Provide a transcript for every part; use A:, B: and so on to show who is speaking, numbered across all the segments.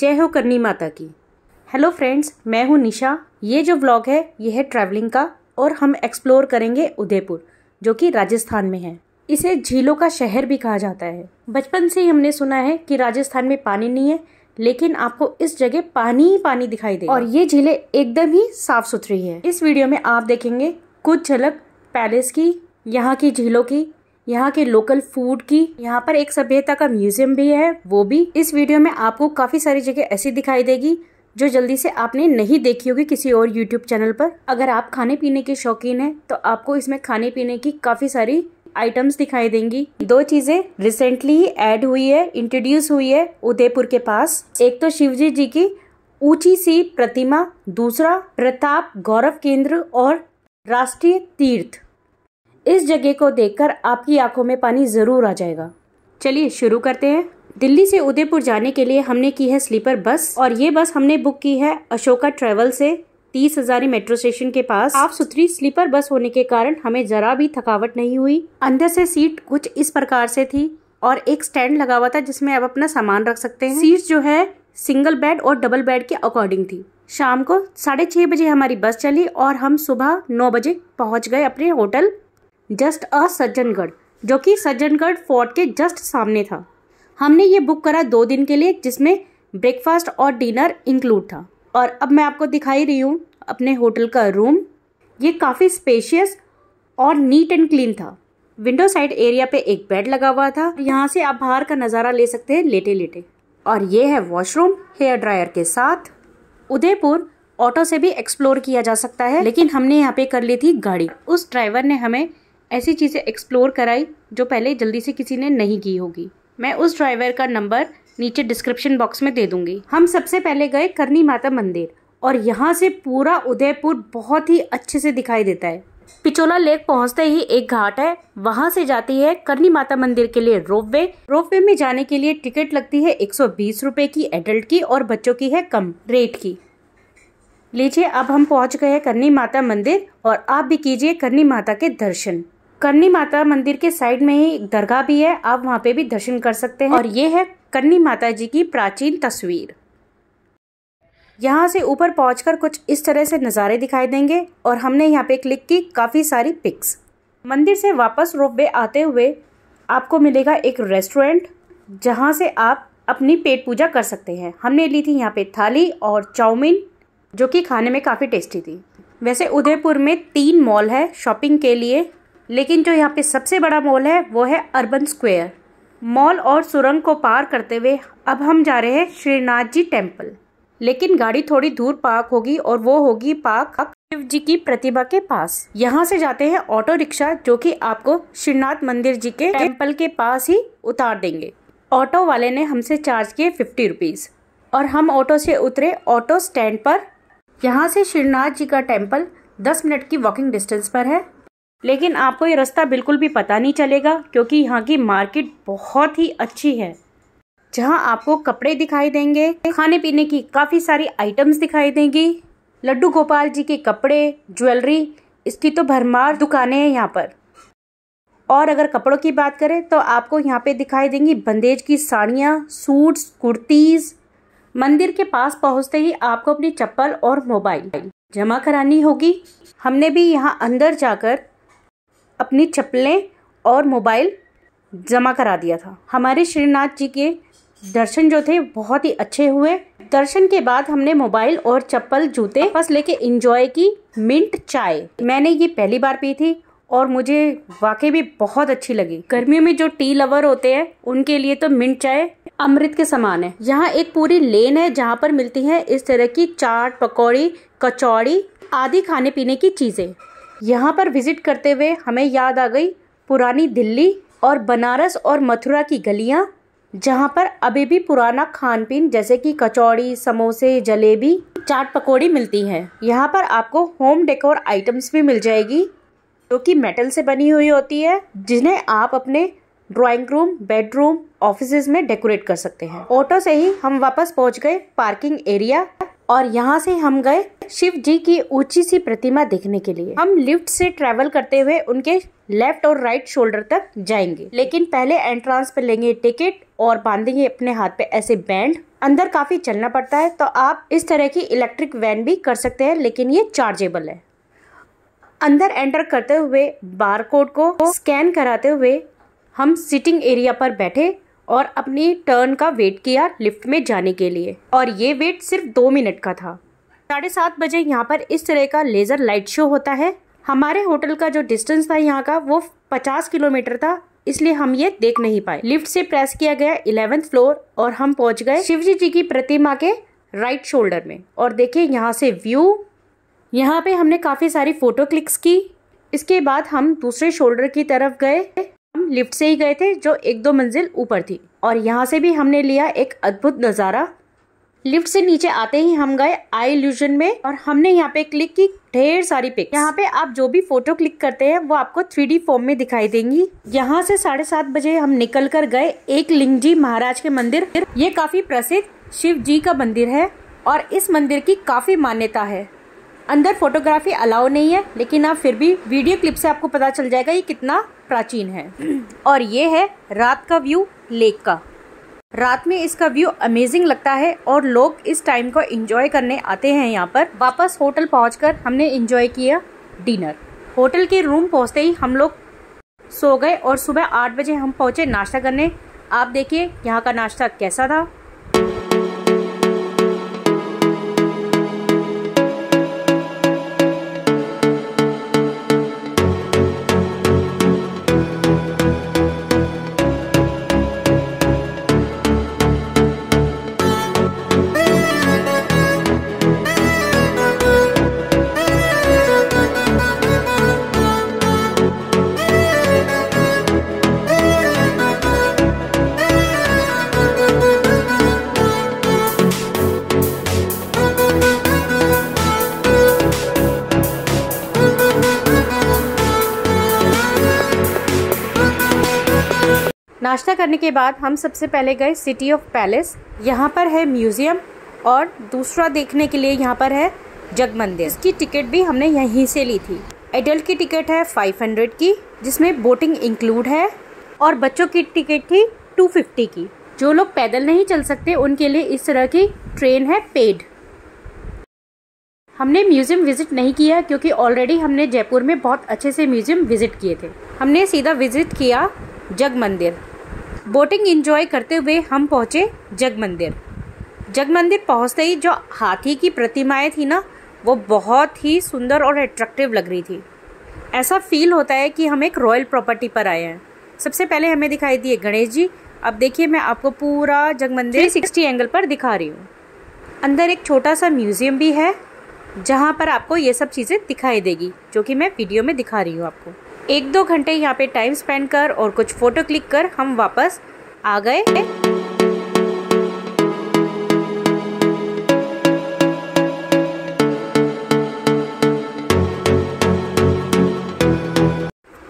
A: जय हो करनी माता की हेलो फ्रेंड्स मैं हूँ निशा ये जो व्लॉग है ये है ट्रैवलिंग का और हम एक्सप्लोर करेंगे उदयपुर जो कि राजस्थान में है इसे झीलों का शहर भी कहा जाता है बचपन से ही हमने सुना है कि राजस्थान में पानी नहीं है लेकिन आपको इस जगह पानी ही पानी दिखाई दे और ये झीलें एकदम ही साफ सुथरी है इस वीडियो में आप देखेंगे कुछ झलक पैलेस की यहाँ की झीलों की यहाँ के लोकल फूड की यहाँ पर एक सभ्यता का म्यूजियम भी है वो भी इस वीडियो में आपको काफी सारी जगह ऐसी दिखाई देगी जो जल्दी से आपने नहीं देखी होगी किसी और YouTube चैनल पर अगर आप खाने पीने के शौकीन हैं तो आपको इसमें खाने पीने की काफी सारी आइटम्स दिखाई देंगी दो चीजें रिसेंटली ऐड हुई है इंट्रोड्यूस हुई है उदयपुर के पास एक तो शिवजी जी की ऊंची सी प्रतिमा दूसरा प्रताप गौरव केंद्र और राष्ट्रीय तीर्थ इस जगह को देखकर आपकी आंखों में पानी ज़रूर आ जाएगा चलिए शुरू करते हैं दिल्ली से उदयपुर जाने के लिए हमने की है स्लीपर बस और ये बस हमने बुक की है अशोका ट्रेवल से तीस हजारी मेट्रो स्टेशन के पास साफ सुथरी स्लीपर बस होने के कारण हमें जरा भी थकावट नहीं हुई अंदर से सीट कुछ इस प्रकार से थी और एक स्टैंड लगा हुआ था जिसमें आप अपना सामान रख सकते हैं सीट जो है सिंगल बेड और डबल बेड के अकॉर्डिंग थी शाम को साढ़े छह बजे हमारी बस चली और हम सुबह नौ बजे पहुंच गए अपने होटल जस्ट अ सज्जनगढ़ जो कि सज्जनगढ़ फोर्ट के जस्ट सामने था हमने ये बुक करा दो दिन के लिए जिसमें ब्रेकफास्ट और डिनर इंक्लूड था और अब मैं आपको दिखाई रही हूँ अपने होटल का रूम ये काफ़ी स्पेशियस और नीट एंड क्लीन था विंडो साइड एरिया पे एक बेड लगा हुआ था यहाँ से आप बाहर का नज़ारा ले सकते हैं लेटे लेटे और ये है वॉशरूम हेयर ड्रायर के साथ उदयपुर ऑटो से भी एक्सप्लोर किया जा सकता है लेकिन हमने यहाँ पे कर ली थी गाड़ी उस ड्राइवर ने हमें ऐसी चीज़ें एक्सप्लोर कराई जो पहले जल्दी से किसी ने नहीं की होगी मैं उस ड्राइवर का नंबर नीचे डिस्क्रिप्शन बॉक्स में दे दूंगी हम सबसे पहले गए करनी माता मंदिर और यहाँ से पूरा उदयपुर बहुत ही अच्छे से दिखाई देता है पिचोला लेक पहुंचते ही एक घाट है वहां से जाती है करनी माता मंदिर के लिए रोपवे रोपवे में जाने के लिए टिकट लगती है एक सौ की एडल्ट की और बच्चों की है कम रेट की लीजिए अब हम पहुंच गए हैं करनी माता मंदिर और आप भी कीजिए करनी माता के दर्शन करनी माता मंदिर के साइड में ही एक दरगाह भी है आप वहाँ पे भी दर्शन कर सकते हैं और ये है करनी माता जी की प्राचीन तस्वीर यहाँ से ऊपर पहुंचकर कुछ इस तरह से नज़ारे दिखाई देंगे और हमने यहाँ पे क्लिक की काफ़ी सारी पिक्स मंदिर से वापस रोपवे आते हुए आपको मिलेगा एक रेस्टोरेंट जहाँ से आप अपनी पेट पूजा कर सकते हैं हमने ली थी यहाँ पे थाली और चाउमीन जो कि खाने में काफ़ी टेस्टी थी वैसे उदयपुर में तीन मॉल है शॉपिंग के लिए लेकिन जो यहाँ पे सबसे बड़ा मॉल है वो है अर्बन स्क्वायर मॉल और सुरंग को पार करते हुए अब हम जा रहे हैं श्रीनाथ जी टेम्पल लेकिन गाड़ी थोड़ी दूर पार्क होगी और वो होगी पार्क शिव जी की प्रतिभा के पास यहाँ से जाते हैं ऑटो रिक्शा जो कि आपको श्रीनाथ मंदिर जी के टेम्पल के पास ही उतार देंगे ऑटो वाले ने हमसे चार्ज किए फिफ्टी रुपीज़ और हम ऑटो से उतरे ऑटो स्टैंड पर यहाँ से श्रीनाथ जी का टेम्पल दस मिनट की वॉकिंग डिस्टेंस पर है लेकिन आपको ये रास्ता बिल्कुल भी पता नहीं चलेगा क्योंकि यहाँ की मार्केट बहुत ही अच्छी है जहाँ आपको कपड़े दिखाई देंगे खाने पीने की काफ़ी सारी आइटम्स दिखाई देंगी लड्डू गोपाल जी के कपड़े ज्वेलरी इसकी तो भरमार दुकानें हैं यहाँ पर और अगर कपड़ों की बात करें तो आपको यहाँ पे दिखाई देंगी बंदेज की साड़ियाँ सूट्स कुर्तीज़ मंदिर के पास पहुँचते ही आपको अपनी चप्पल और मोबाइल जमा करानी होगी हमने भी यहाँ अंदर जाकर अपनी चप्पलें और मोबाइल जमा करा दिया था हमारे श्रीनाथ जी के दर्शन जो थे बहुत ही अच्छे हुए दर्शन के बाद हमने मोबाइल और चप्पल जूते बस लेके इंजॉय की मिंट चाय मैंने ये पहली बार पी थी और मुझे वाकई भी बहुत अच्छी लगी गर्मियों में जो टी लवर होते हैं उनके लिए तो मिंट चाय अमृत के समान है यहाँ एक पूरी लेन है जहाँ पर मिलती है इस तरह की चाट पकौड़ी कचौड़ी आदि खाने पीने की चीज़ें यहाँ पर विज़िट करते हुए हमें याद आ गई पुरानी दिल्ली और बनारस और मथुरा की गलियाँ जहाँ पर अभी भी पुराना खान पीन जैसे कि कचौड़ी समोसे जलेबी चाट पकौड़ी मिलती हैं यहाँ पर आपको होम डेकोर आइटम्स भी मिल जाएगी जो कि मेटल से बनी हुई होती है जिन्हें आप अपने ड्राइंग रूम बेडरूम ऑफिस में डेकोरेट कर सकते हैं ऑटो से ही हम वापस पहुँच गए पार्किंग एरिया और यहाँ से हम गए शिव जी की ऊंची सी प्रतिमा देखने के लिए हम लिफ्ट से ट्रेवल करते हुए उनके लेफ्ट और राइट शोल्डर तक जाएंगे लेकिन पहले एंट्रांस पर लेंगे टिकट और बांधेंगे अपने हाथ पे ऐसे बैंड अंदर काफी चलना पड़ता है तो आप इस तरह की इलेक्ट्रिक वैन भी कर सकते हैं लेकिन ये चार्जेबल है अंदर एंटर करते हुए बार कोड को स्कैन कराते हुए हम सिटिंग एरिया पर बैठे और अपनी टर्न का वेट किया लिफ्ट में जाने के लिए और ये वेट सिर्फ दो मिनट का था साढ़े सात बजे यहाँ पर इस तरह का लेज़र लाइट शो होता है हमारे होटल का जो डिस्टेंस था यहाँ का वो पचास किलोमीटर था इसलिए हम ये देख नहीं पाए लिफ्ट से प्रेस किया गया इलेवेंथ फ्लोर और हम पहुँच गए शिवजी जी की प्रतिमा के राइट शोल्डर में और देखिए यहाँ से व्यू यहाँ पे हमने काफ़ी सारी फ़ोटो क्लिक्स की इसके बाद हम दूसरे शोल्डर की तरफ गए लिफ्ट से ही गए थे जो एक दो मंजिल ऊपर थी और यहाँ से भी हमने लिया एक अद्भुत नज़ारा लिफ्ट से नीचे आते ही हम गए आई इल्यूजन में और हमने यहाँ पे क्लिक की ढेर सारी पिक यहाँ पे आप जो भी फोटो क्लिक करते हैं वो आपको थ्री फॉर्म में दिखाई देंगी यहाँ से साढ़े सात बजे हम निकल कर गए एक लिंग जी महाराज के मंदिर ये काफी प्रसिद्ध शिव जी का मंदिर है और इस मंदिर की काफी मान्यता है अंदर फोटोग्राफी अलाउ नहीं है लेकिन आप फिर भी वीडियो क्लिप से आपको पता चल जाएगा ये कितना प्राचीन है और ये है रात का व्यू लेक का रात में इसका व्यू अमेजिंग लगता है और लोग इस टाइम को एंजॉय करने आते हैं यहाँ पर वापस होटल पहुंचकर हमने एंजॉय किया डिनर होटल के रूम पहुँचते ही हम लोग सो गए और सुबह आठ बजे हम पहुँचे नाश्ता करने आप देखिए यहाँ का नाश्ता कैसा था नाश्ता करने के बाद हम सबसे पहले गए सिटी ऑफ पैलेस यहाँ पर है म्यूज़ियम और दूसरा देखने के लिए यहाँ पर है जग मंदिर इसकी टिकट भी हमने यहीं से ली थी एडल्ट की टिकट है 500 की जिसमें बोटिंग इंक्लूड है और बच्चों की टिकट थी 250 की जो लोग पैदल नहीं चल सकते उनके लिए इस तरह की ट्रेन है पेड हमने म्यूज़ियम विज़िट नहीं किया क्योंकि ऑलरेडी हमने जयपुर में बहुत अच्छे से म्यूज़ियम विज़िट किए थे हमने सीधा विज़िट किया जग मंदिर बोटिंग एंजॉय करते हुए हम पहुँचे जग मंदिर जग मंदिर पहुँचते ही जो हाथी की प्रतिमाएँ थी ना वो बहुत ही सुंदर और अट्रैक्टिव लग रही थी ऐसा फील होता है कि हम एक रॉयल प्रॉपर्टी पर आए हैं सबसे पहले हमें दिखाई दिए गणेश जी अब देखिए मैं आपको पूरा जग मंदिर सिक्सटी एंगल पर दिखा रही हूँ अंदर एक छोटा सा म्यूज़ियम भी है जहाँ पर आपको ये सब चीज़ें दिखाई देगी जो कि मैं वीडियो में दिखा रही हूँ आपको एक दो घंटे यहाँ पे टाइम स्पेंड कर और कुछ फ़ोटो क्लिक कर हम वापस आ गए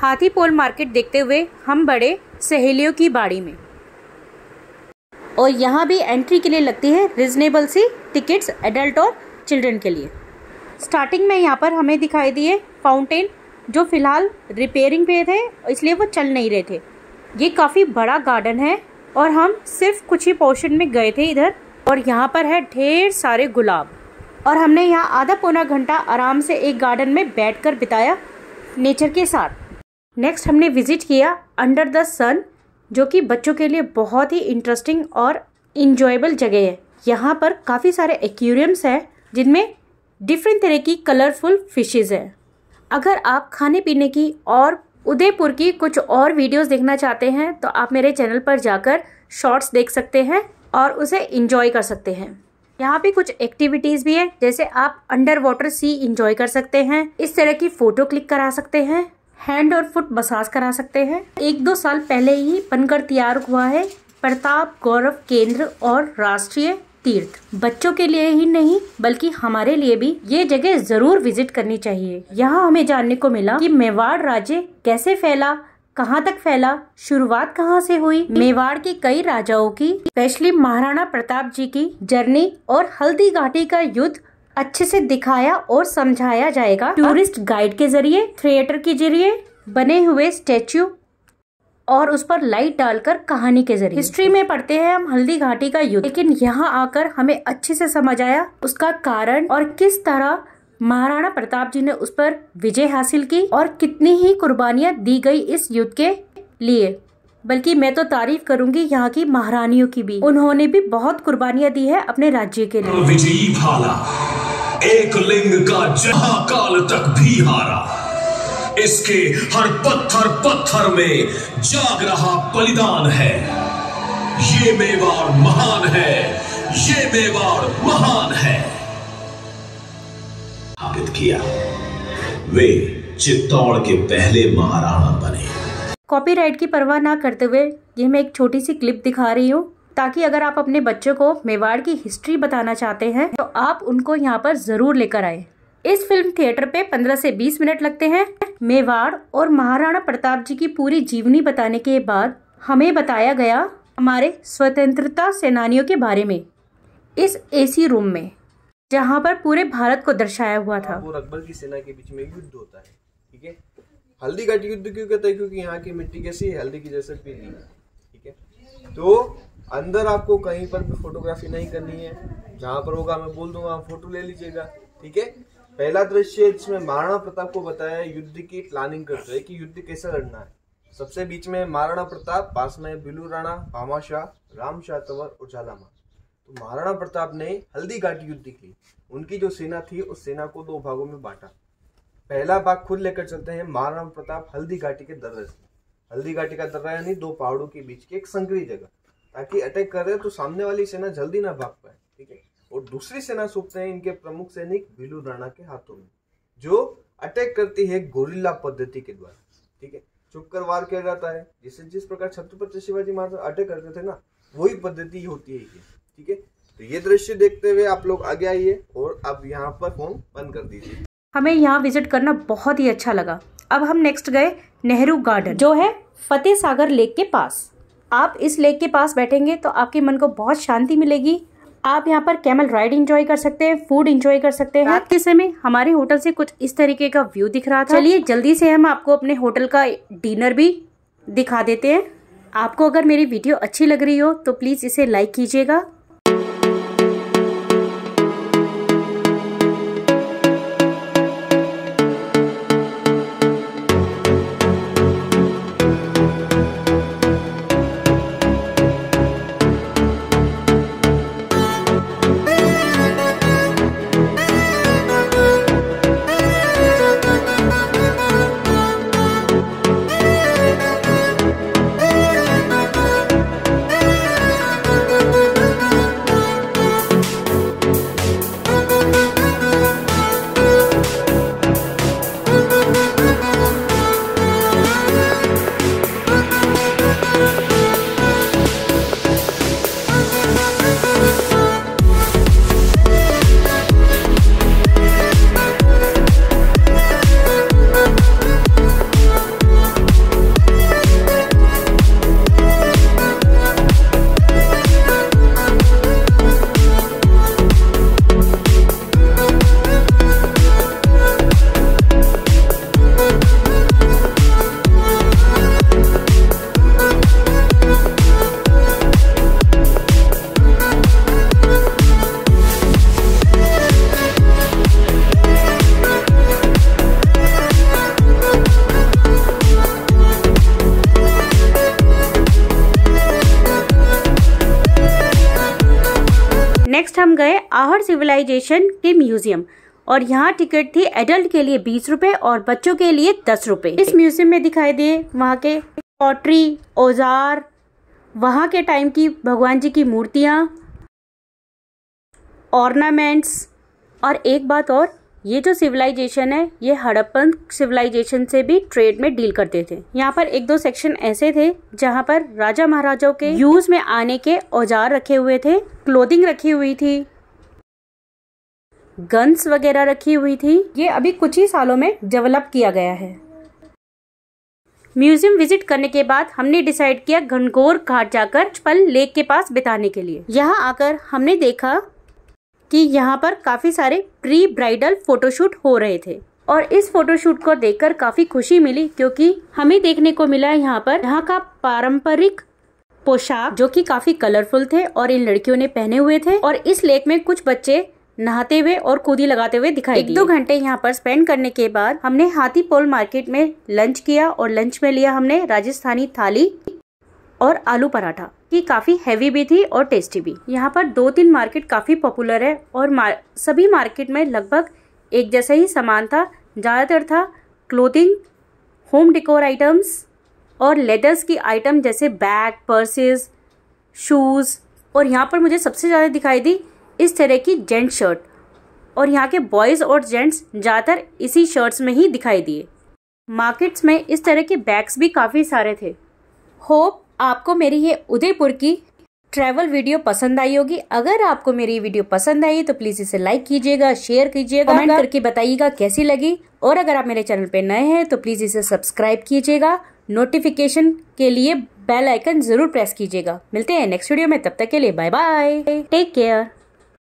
A: हाथी पोल मार्केट देखते हुए हम बड़े सहेलियों की बाड़ी में और यहाँ भी एंट्री के लिए लगती है रिजनेबल सी टिकट्स एडल्ट और चिल्ड्रन के लिए स्टार्टिंग में यहाँ पर हमें दिखाई दिए फाउंटेन जो फ़िलहाल रिपेयरिंग पे थे इसलिए वो चल नहीं रहे थे ये काफ़ी बड़ा गार्डन है और हम सिर्फ कुछ ही पोर्शन में गए थे इधर और यहाँ पर है ढेर सारे गुलाब और हमने यहाँ आधा पौना घंटा आराम से एक गार्डन में बैठ बिताया नेचर के साथ नेक्स्ट हमने विजिट किया अंडर द सन जो कि बच्चों के लिए बहुत ही इंटरेस्टिंग और इन्जॉयबल जगह है यहाँ पर काफ़ी सारे एक्वेरियम्स हैं जिनमें डिफरेंट तरह की कलरफुल फिशेज़ हैं अगर आप खाने पीने की और उदयपुर की कुछ और वीडियोस देखना चाहते हैं तो आप मेरे चैनल पर जाकर शॉर्ट्स देख सकते हैं और उसे इंजॉय कर सकते हैं यहाँ पे कुछ एक्टिविटीज भी है जैसे आप अंडर वाटर सी इंजॉय कर सकते हैं इस तरह की फोटो क्लिक करा सकते हैं हैंड और फुट मसाज करा सकते हैं एक दो साल पहले ही बनकर तैयार हुआ है प्रताप गौरव केंद्र और राष्ट्रीय तीर्थ बच्चों के लिए ही नहीं बल्कि हमारे लिए भी ये जगह जरूर विजिट करनी चाहिए यहाँ हमें जानने को मिला कि मेवाड़ राज्य कैसे फैला कहाँ तक फैला शुरुआत कहाँ से हुई मेवाड़ के कई राजाओं की स्पेशली महाराणा प्रताप जी की जर्नी और हल्दी घाटी का युद्ध अच्छे से दिखाया और समझाया जाएगा टूरिस्ट गाइड के जरिए थिएटर के जरिए बने हुए स्टेच्यू और उस पर लाइट डालकर कहानी के जरिए हिस्ट्री में पढ़ते हैं हम हल्दी घाटी का युद्ध लेकिन यहाँ आकर हमें अच्छे से समझ आया उसका कारण और किस तरह महाराणा प्रताप जी ने उस पर विजय हासिल की और कितनी ही कुर्बानियां दी गई इस युद्ध के लिए बल्कि मैं तो तारीफ करूंगी यहाँ की महारानियों की भी उन्होंने भी बहुत कुर्बानियां दी है अपने राज्य के लिए विजयी
B: भाला एक लिंग का जहां काल तक भी हारा इसके हर पत्थर पत्थर में जाग रहा बलिदान है ये मेवाड़ महान है ये मेवाड़ महान है स्थापित किया वे चित्तौड़ के पहले महाराणा बने
A: कॉपीराइट की परवाह ना करते हुए ये मैं एक छोटी सी क्लिप दिखा रही हूँ ताकि अगर आप अपने बच्चों को मेवाड़ की हिस्ट्री बताना चाहते हैं तो आप उनको यहाँ पर ज़रूर लेकर आए इस फिल्म थिएटर पे 15 से 20 मिनट लगते हैं मेवाड़ और महाराणा प्रताप जी की पूरी जीवनी बताने के बाद हमें बताया गया हमारे स्वतंत्रता सेनानियों के बारे में इस एसी रूम में जहाँ पर पूरे भारत को दर्शाया हुआ था
B: और अकबर की सेना के बीच में युद्ध होता है ठीक है हल्दी घाट युद्ध क्यों कहते हैं क्योंकि यहाँ की मिट्टी कैसी है हल्दी की जैसे पीली ठीक है तो अंदर आपको कहीं पर भी फोटोग्राफी नहीं करनी है जहाँ पर होगा मैं बोल दूंगा आप फोटो ले लीजिएगा ठीक है पहला दृश्य जिसमें महाराणा प्रताप को बताया युद्ध की प्लानिंग करते हुए कि युद्ध कैसे लड़ना है सबसे बीच में महाराणा प्रताप पास में बिलू राणा भामा शाह राम शाह तंवर और झालामा तो महाराणा प्रताप ने हल्दी घाटी युद्ध की उनकी जो सेना थी उस सेना को दो भागों में बांटा पहला भाग खुद लेकर चलते हैं महाराणा प्रताप हल्दी घाटी के दर्रे से हल्दी घाटी का दर्रा यानी दो पहाड़ों के बीच की एक संकरी जगह ताकि अटैक करे तो सामने वाली सेना जल्दी ना भाग पाए ठीक है और दूसरी सेना सौंपते हैं इनके प्रमुख सैनिक बिलू राणा के हाथों में जो अटैक करती है गोरिल्ला पद्धति के द्वारा ठीक है कर वार किया जाता है जिससे जिस प्रकार छत्रपति शिवाजी महाराज अटैक करते थे ना वही पद्धति होती है ये ठीक है तो ये दृश्य देखते हुए आप लोग आगे आइए और अब यहाँ पर फोन बंद कर दीजिए
A: हमें यहाँ विजिट करना बहुत ही अच्छा लगा अब हम नेक्स्ट गए नेहरू गार्डन जो है फतेह सागर लेक के पास आप इस लेक के पास बैठेंगे तो आपके मन को बहुत शांति मिलेगी आप यहाँ पर कैमल राइड इंजॉय कर सकते हैं फूड इंजॉय कर सकते हैं रात के समय हमारे होटल से कुछ इस तरीके का व्यू दिख रहा था चलिए जल्दी से हम आपको अपने होटल का डिनर भी दिखा देते हैं आपको अगर मेरी वीडियो अच्छी लग रही हो तो प्लीज़ इसे लाइक कीजिएगा आहर सिविलाइजेशन के म्यूजियम और यहाँ टिकट थी एडल्ट के लिए बीस रुपए और बच्चों के लिए दस रुपए इस म्यूजियम में दिखाई दिए वहाँ के पॉटरी औजार वहाँ के टाइम की भगवान जी की मूर्तियाँ ऑर्नामेंट्स और एक बात और ये जो सिविलाइजेशन है ये हड़प्पन सिविलाइजेशन से भी ट्रेड में डील करते थे यहाँ पर एक दो सेक्शन ऐसे थे जहाँ पर राजा महाराजाओं के यूज में आने के औजार रखे हुए थे क्लोथिंग रखी हुई थी गन्स वगैरह रखी हुई थी ये अभी कुछ ही सालों में डेवलप किया गया है म्यूजियम विजिट करने के बाद हमने डिसाइड किया घनघोर घाट जाकर पल लेक के पास बिताने के लिए यहाँ आकर हमने देखा कि यहाँ पर काफ़ी सारे प्री ब्राइडल फोटोशूट हो रहे थे और इस फोटोशूट को देखकर काफ़ी खुशी मिली क्योंकि हमें देखने को मिला यहाँ पर यहाँ का पारंपरिक पोशाक जो कि काफ़ी कलरफुल थे और इन लड़कियों ने पहने हुए थे और इस लेक में कुछ बच्चे नहाते हुए और कूदी लगाते हुए दिखाई एक दो घंटे यहाँ पर स्पेंड करने के बाद हमने हाथी पोल मार्केट में लंच किया और लंच में लिया हमने राजस्थानी थाली और आलू पराठा की काफ़ी हैवी भी थी और टेस्टी भी यहाँ पर दो तीन मार्केट काफ़ी पॉपुलर है और मार, सभी मार्केट में लगभग एक जैसा ही सामान था ज़्यादातर था क्लोथिंग होम डेकोर आइटम्स और लेदर्स की आइटम जैसे बैग पर्सेस शूज़ और यहाँ पर मुझे सबसे ज़्यादा दिखाई दी इस तरह की जेंट्स शर्ट और यहाँ के बॉयज़ और जेंट्स ज़्यादातर इसी शर्ट्स में ही दिखाई दिए मार्केट्स में इस तरह के बैग्स भी काफ़ी सारे थे होप आपको मेरी ये उदयपुर की ट्रैवल वीडियो पसंद आई होगी अगर आपको मेरी वीडियो पसंद आई तो प्लीज़ इसे लाइक कीजिएगा शेयर कीजिएगा कमेंट करके बताइएगा कैसी लगी और अगर आप मेरे चैनल पर नए हैं तो प्लीज़ इसे सब्सक्राइब कीजिएगा नोटिफिकेशन के लिए बेल आइकन जरूर प्रेस कीजिएगा मिलते हैं नेक्स्ट वीडियो में तब तक के लिए बाय बाय टेक केयर